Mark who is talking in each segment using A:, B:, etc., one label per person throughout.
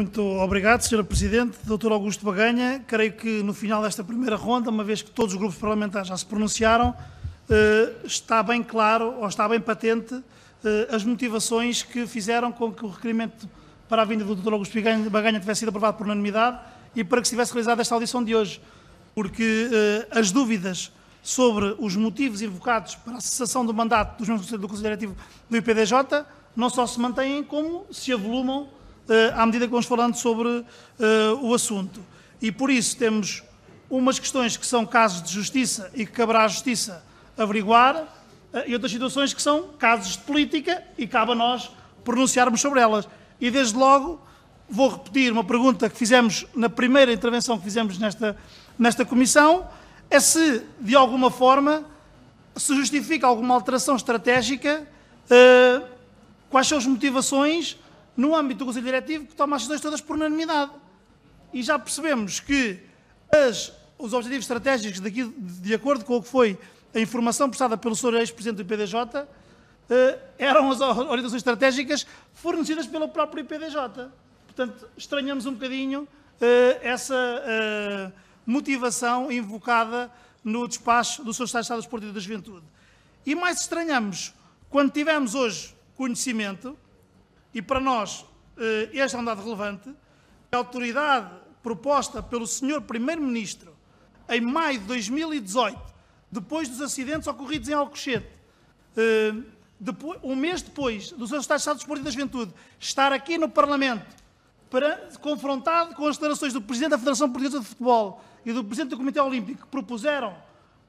A: Muito obrigado, Sr. Presidente. Dr. Augusto Baganha, creio que no final desta primeira ronda, uma vez que todos os grupos parlamentares já se pronunciaram, eh, está bem claro ou está bem patente eh, as motivações que fizeram com que o requerimento para a vinda do Dr. Augusto Baganha tivesse sido aprovado por unanimidade e para que se tivesse realizado esta audição de hoje, porque eh, as dúvidas sobre os motivos invocados para a cessação do mandato dos membros do Conselho Diretivo do IPDJ não só se mantêm, como se avolumam eh, à medida que vamos falando sobre eh, o assunto. E por isso temos umas questões que são casos de justiça e que caberá à justiça averiguar, eh, e outras situações que são casos de política e cabe a nós pronunciarmos sobre elas. E desde logo vou repetir uma pergunta que fizemos na primeira intervenção que fizemos nesta, nesta comissão, é se de alguma forma se justifica alguma alteração estratégica, quais são as motivações no âmbito do Conselho Diretivo, que toma as decisões todas por unanimidade. E já percebemos que as, os objetivos estratégicos, daqui, de acordo com o que foi a informação prestada pelo Sr. Ex-Presidente do IPDJ, eh, eram as orientações estratégicas fornecidas pelo próprio IPDJ. Portanto, estranhamos um bocadinho eh, essa eh, motivação invocada no despacho do Sr. Estado de Estado e da Juventude. E mais estranhamos, quando tivemos hoje conhecimento, e para nós, eh, este é um dado relevante, a autoridade proposta pelo Sr. Primeiro-Ministro em maio de 2018, depois dos acidentes ocorridos em Alcochete, eh, um mês depois dos Estados do Estado da Juventude, estar aqui no Parlamento para, confrontado com as declarações do Presidente da Federação Portuguesa de Futebol e do Presidente do Comitê Olímpico, que propuseram,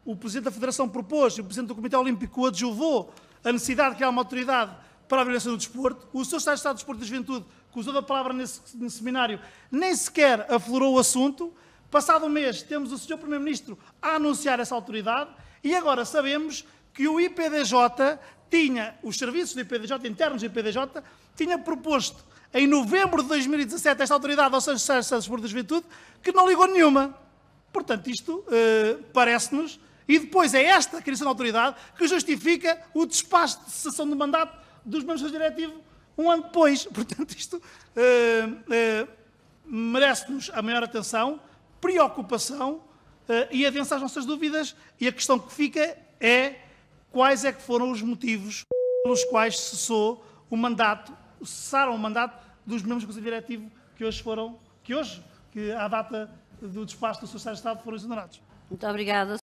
A: o Presidente da Federação propôs e o Presidente do Comitê Olímpico o adjuvou a necessidade de criar uma autoridade para a violência do desporto. O Sr. Secretário de Estado do Desporto e da Juventude, que usou a palavra nesse, nesse seminário, nem sequer aflorou o assunto. Passado um mês, temos o Sr. Primeiro-Ministro a anunciar essa autoridade e agora sabemos que o IPDJ tinha, os serviços do IPDJ, internos do IPDJ, tinha proposto em novembro de 2017 esta autoridade ao Estado Santos Desporto da Juventude, que não ligou nenhuma. Portanto, isto eh, parece-nos, e depois é esta criação da autoridade que justifica o despacho de cessação do mandato dos membros do diretivo um ano depois. Portanto, isto uh, uh, merece-nos a maior atenção, preocupação uh, e avançar às nossas dúvidas. E a questão que fica é quais é que foram os motivos pelos quais cessou o mandato, cessaram o mandato dos membros do Conselho Diretivo que hoje foram, que hoje, que à data do despacho do Secretário de Estado, foram exonerados. Muito obrigada.